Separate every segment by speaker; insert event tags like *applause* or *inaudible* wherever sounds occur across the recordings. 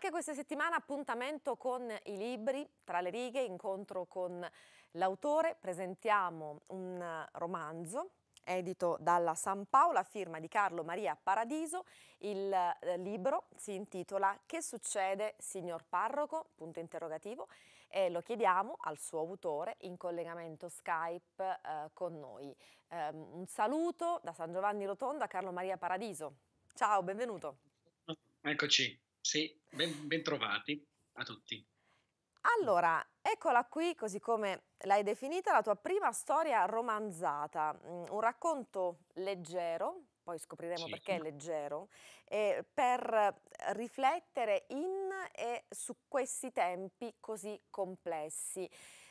Speaker 1: Anche questa settimana appuntamento con i libri, tra le righe, incontro con l'autore, presentiamo un romanzo edito dalla San Paola, firma di Carlo Maria Paradiso. Il eh, libro si intitola Che succede, signor parroco? Punto interrogativo. E lo chiediamo al suo autore in collegamento Skype eh, con noi. Eh, un saluto da San Giovanni Rotondo a Carlo Maria Paradiso. Ciao, benvenuto.
Speaker 2: Eccoci. Sì, ben, ben trovati a tutti.
Speaker 1: Allora, eccola qui, così come l'hai definita, la tua prima storia romanzata, mm, un racconto leggero, poi scopriremo sì. perché è leggero, eh, per riflettere in e su questi tempi così complessi.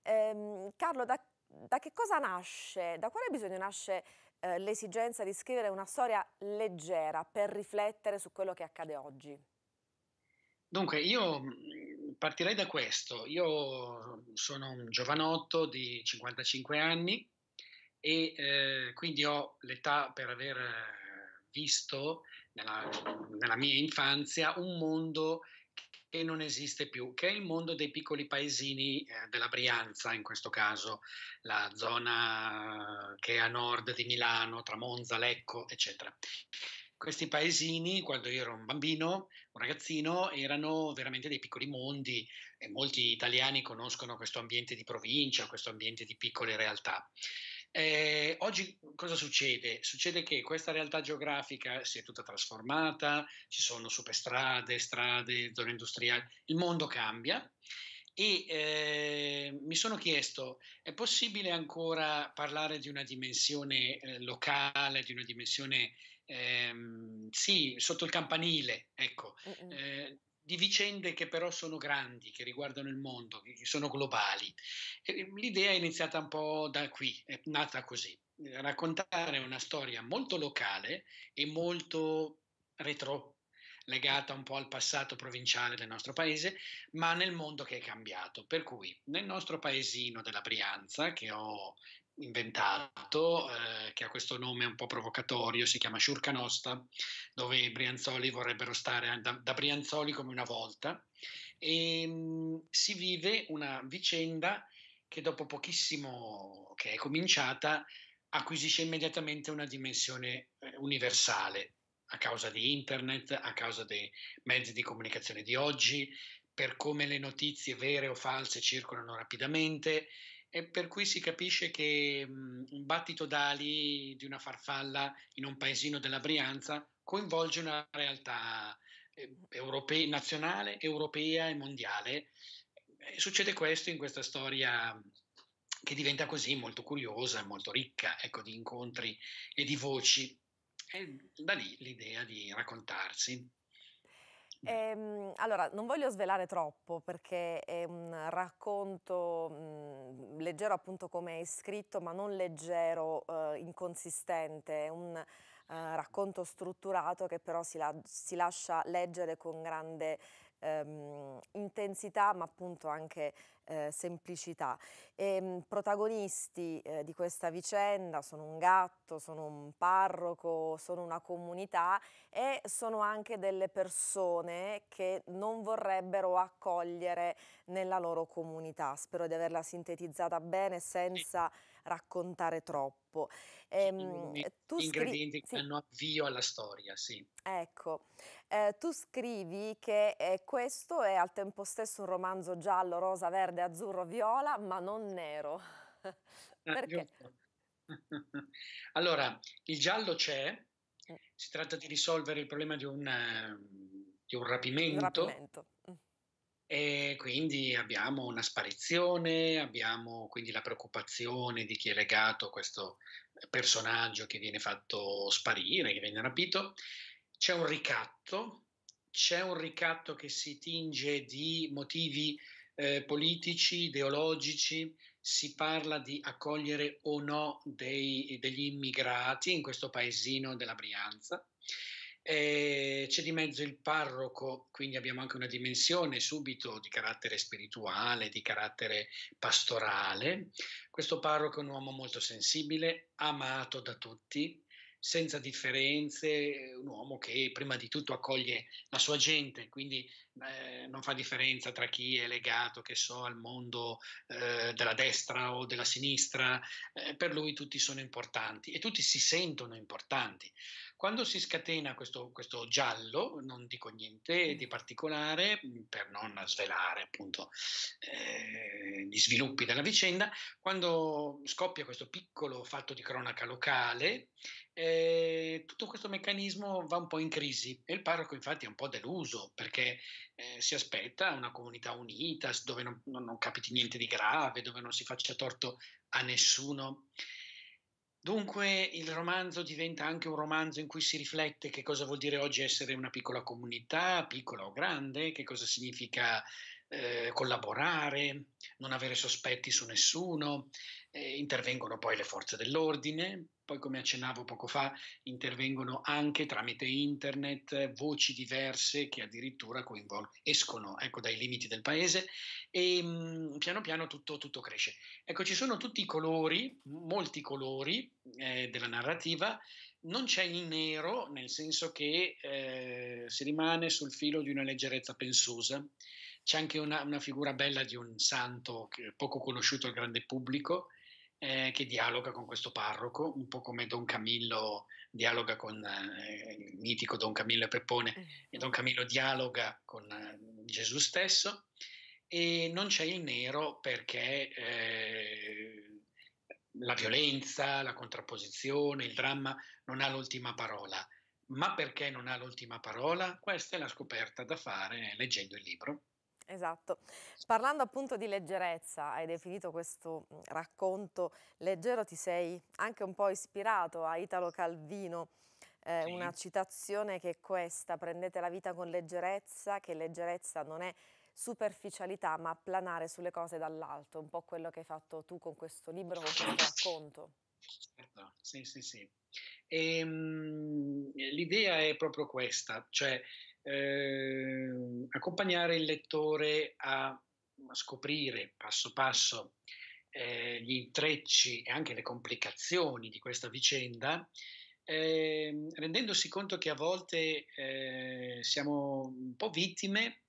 Speaker 1: Eh, Carlo, da, da, che cosa nasce, da quale bisogno nasce eh, l'esigenza di scrivere una storia leggera per riflettere su quello che accade oggi?
Speaker 2: Dunque, io mhmm, partirei da questo. Io sono un giovanotto di 55 anni e eh, quindi ho l'età per aver visto nella, nella mia infanzia un mondo che non esiste più, che è il mondo dei piccoli paesini eh, della Brianza, in questo caso la zona che è a nord di Milano, tra Monza, Lecco, eccetera questi paesini, quando io ero un bambino, un ragazzino, erano veramente dei piccoli mondi e molti italiani conoscono questo ambiente di provincia, questo ambiente di piccole realtà. Eh, oggi cosa succede? Succede che questa realtà geografica si è tutta trasformata, ci sono superstrade, strade, zone industriali, il mondo cambia e eh, mi sono chiesto, è possibile ancora parlare di una dimensione eh, locale, di una dimensione ehm, sì, sotto il campanile, ecco, eh, di vicende che però sono grandi, che riguardano il mondo, che sono globali. E ehm, l'idea è iniziata un po' da qui, è nata così, raccontare una storia molto locale e molto retro, legata un po' al passato provinciale del nostro paese, ma nel mondo che è cambiato. Per cui nel nostro paesino della Brianza, che ho inventato, eh, che ha questo nome un po' provocatorio, si chiama Sciurcanosta, dove i brianzoli vorrebbero stare da, da brianzoli come una volta, e ehm, mh, si vive una vicenda che dopo pochissimo che è cominciata acquisisce immediatamente una dimensione eh, universale a causa di internet, a causa dei mezzi di comunicazione di oggi, per come le notizie vere o false circolano rapidamente e per cui si capisce che mh, mhmm, un battito d'ali di una farfalla in un paesino della Brianza coinvolge una realtà eh, europea, nazionale, europea e mondiale. E succede questo in questa storia mhmm, che diventa così molto curiosa, molto ricca ecco, di incontri e di voci. E da lì l'idea di raccontarsi.
Speaker 1: Ehm, allora, non voglio svelare troppo perché è un racconto mh, mm, leggero appunto come è scritto, ma non leggero, eh, inconsistente, è un eh, racconto strutturato che però si, la si lascia leggere con grande ehm, intensità, ma appunto anche eh, semplicità. E, ehm, protagonisti eh, di questa vicenda sono un gatto, sono un parroco, sono una comunità e sono anche delle persone che non vorrebbero accogliere nella loro comunità. Spero di averla sintetizzata bene senza... Sì raccontare troppo. Ehm, I, tu ingredienti scri- che sì.
Speaker 2: danno avvio alla storia, sì.
Speaker 1: Ecco, eh, tu scrivi che eh, questo è al tempo stesso un romanzo giallo, rosa, verde, azzurro, viola, ma non nero. *laughs*
Speaker 2: Ah, Perché? *laughs* allora, il giallo c'è, eh. si tratta di risolvere il problema di un, ehm, di un rapimento. Un rapimento. Mm. E quindi abbiamo una sparizione, abbiamo quindi la preoccupazione di chi è legato a questo personaggio che viene fatto sparire, che viene rapito. C'è un ricatto, c'è un ricatto che si tinge di motivi eh, politici, ideologici, si parla di accogliere o no dei, degli immigrati in questo paesino della Brianza eh, c'è di mezzo il parroco, quindi abbiamo anche una dimensione subito di carattere spirituale, di carattere pastorale. Questo parroco è un uomo molto sensibile, amato da tutti, senza differenze, un uomo che prima di tutto accoglie la sua gente, quindi eh, non fa differenza tra chi è legato, che so, al mondo eh, della destra o della sinistra, eh, per lui tutti sono importanti e tutti si sentono importanti. Quando si scatena questo, questo giallo, non dico niente mm. di particolare mm, per non svelare appunto eh, gli sviluppi della vicenda, quando scoppia questo piccolo fatto di cronaca locale, eh, tutto questo meccanismo va un po' in crisi e il parroco infatti è un po' deluso perché eh, si aspetta una comunità unita, dove non, non, non, capiti niente di grave, dove non si faccia torto a nessuno. Dunque il romanzo diventa anche un romanzo in cui si riflette che cosa vuol dire oggi essere una piccola comunità, piccola o grande, che cosa significa eh, collaborare, non avere sospetti su nessuno, eh, intervengono poi le forze dell'ordine, poi come accennavo poco fa intervengono anche tramite internet voci diverse che addirittura coinvol- escono ecco, dai limiti del paese e mh, mm, piano piano tutto, tutto, cresce. Ecco, ci sono tutti i colori, molti colori eh, della narrativa, non c'è il nero nel senso che eh, si rimane sul filo di una leggerezza pensosa c'è anche una, una figura bella di un santo poco conosciuto al grande pubblico, eh, che dialoga con questo parroco, un po' come Don Camillo dialoga con eh, il mitico Don Camillo e Peppone, eh. e Don Camillo dialoga con eh, Gesù stesso, e non c'è il nero perché eh, la violenza, la contrapposizione, il dramma non ha l'ultima parola. Ma perché non ha l'ultima parola? Questa è la scoperta da fare leggendo il libro.
Speaker 1: Esatto. Parlando appunto di leggerezza, hai definito questo mhmm, racconto leggero, ti sei anche un po' ispirato a Italo Calvino, eh, sì. una citazione che è questa, prendete la vita con leggerezza, che leggerezza non è superficialità, ma planare sulle cose dall'alto, un po' quello che hai fatto tu con questo libro, con questo
Speaker 2: racconto. Certo, sì, sì, sì. Ehm, l'idea è proprio questa, cioè eh, accompagnare il lettore a scoprire passo passo eh, gli intrecci e anche le complicazioni di questa vicenda, eh, rendendosi conto che a volte eh, siamo un po' vittime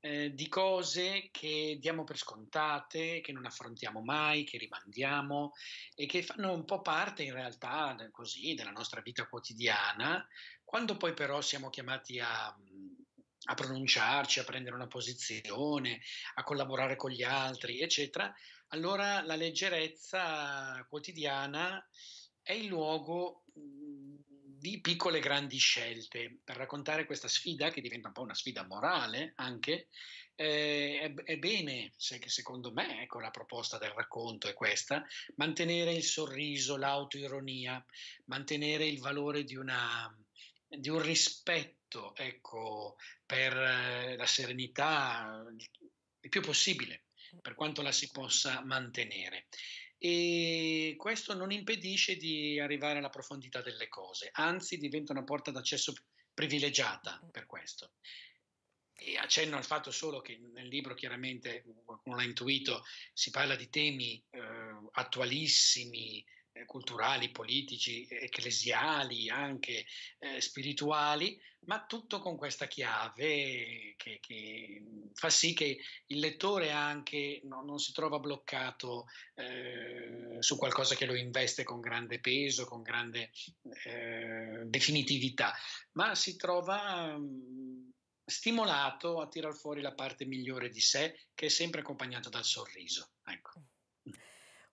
Speaker 2: eh, di cose che diamo per scontate, che non affrontiamo mai, che rimandiamo e che fanno un po' parte in realtà eh, così della nostra vita quotidiana, quando poi però siamo chiamati a a pronunciarci, a prendere una posizione, a collaborare con gli altri, eccetera, allora la leggerezza quotidiana è il luogo mm, di piccole e grandi scelte. Per raccontare questa sfida, che diventa un po' una sfida morale anche, eh, è, è, bene, se, secondo me, ecco la proposta del racconto è questa, mantenere il sorriso, l'autoironia, mantenere il valore di, una, di un rispetto ecco, per eh, la serenità il più possibile, per quanto la si possa mantenere. E questo non impedisce di arrivare alla profondità delle cose, anzi diventa una porta d'accesso privilegiata per questo. E accenno al fatto solo che nel libro chiaramente, qualcuno l'ha intuito, si parla di temi eh, attualissimi, eh, culturali, politici, ecclesiali, anche eh, spirituali, ma tutto con questa chiave che, che, fa sì che il lettore anche no, non si trova bloccato eh, su qualcosa che lo investe con grande peso, con grande eh, definitività, ma si trova mh, mm, stimolato a tirar fuori la parte migliore di sé che è sempre accompagnata dal sorriso. Ecco.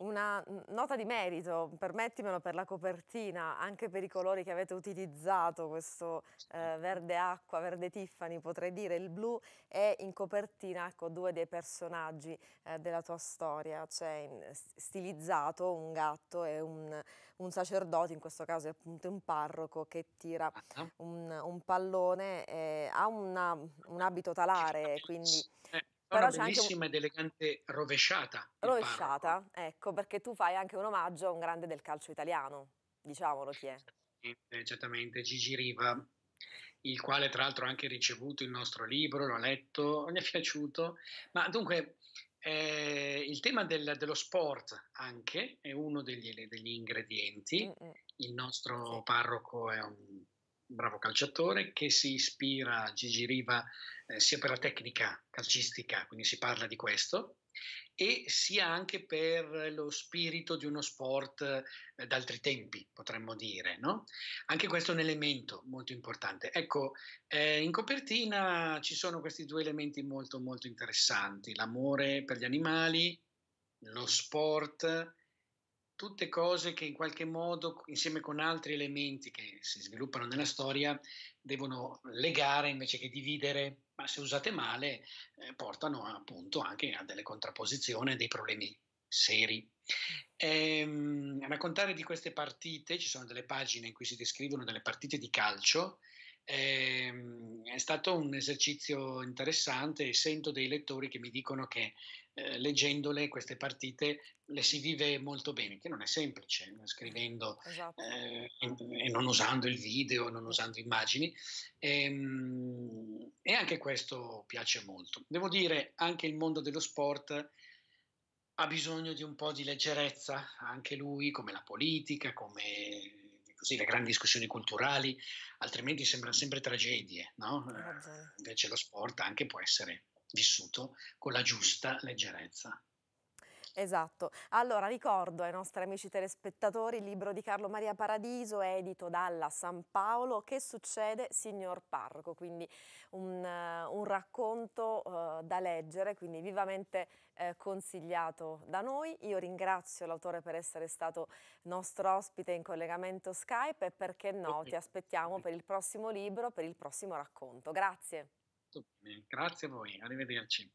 Speaker 1: Una nota di merito, permettimelo, per la copertina, anche per i colori che avete utilizzato, questo eh, verde acqua, verde Tiffany, potrei dire il blu, e in copertina ecco, due dei personaggi eh, della tua storia, cioè, stilizzato un gatto e un, un, sacerdote, in questo caso è appunto un parroco che tira un, un pallone, ha una, un abito talare, quindi
Speaker 2: però una bellissima un... ed elegante rovesciata. Rovesciata,
Speaker 1: ecco, perché tu fai anche un omaggio a un grande del calcio italiano, diciamolo chi è.
Speaker 2: Certamente, certamente. Gigi Riva, il quale tra l'altro ha anche ricevuto il nostro libro, l'ha letto, gli è piaciuto. Ma dunque, eh, il tema del, dello sport anche è uno degli, degli ingredienti. Mm-mm. Il nostro sì. parroco è un bravo calciatore che si ispira a Gigi Riva eh, sia per la tecnica calcistica, quindi si parla di questo, e sia anche per lo spirito di uno sport eh, d'altri tempi, potremmo dire. No? Anche questo è un elemento molto importante. Ecco, eh, in copertina ci sono questi due elementi molto molto interessanti, l'amore per gli animali, lo sport tutte cose che in qualche modo, insieme con altri elementi che si sviluppano nella storia, devono legare invece che dividere, ma se usate male eh, portano appunto anche a delle contrapposizioni, a dei problemi seri. Ehm, a raccontare di queste partite, ci sono delle pagine in cui si descrivono delle partite di calcio Ehm, è stato un esercizio interessante e sento dei lettori che mi dicono che eh, leggendole queste partite le si vive molto bene, che non è semplice, eh, scrivendo esatto. eh, e non usando il video, non usando immagini. E, ehm, e anche questo piace molto. Devo dire, anche il mondo dello sport ha bisogno di un po' di leggerezza, anche lui, come la politica, come così, le grandi discussioni culturali, altrimenti sembrano sempre tragedie, no? Invece lo sport anche può essere vissuto con la giusta leggerezza.
Speaker 1: Esatto. Allora ricordo ai nostri amici telespettatori il libro di Carlo Maria Paradiso, edito dalla San Paolo, Che succede signor parroco? Quindi un, uh, un racconto uh, da leggere, quindi vivamente uh, consigliato da noi. Io ringrazio l'autore per essere stato nostro ospite in collegamento Skype e perché no, ti aspettiamo per il prossimo libro, per il prossimo racconto. Grazie.
Speaker 2: Grazie a voi, arrivederci.